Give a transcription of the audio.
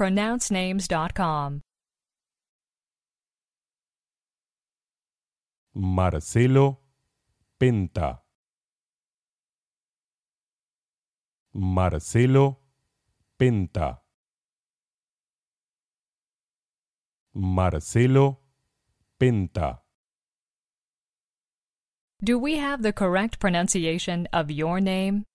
pronouncenames.com. Marcelo Penta. Marcelo Penta. Marcelo Penta. Do we have the correct pronunciation of your name?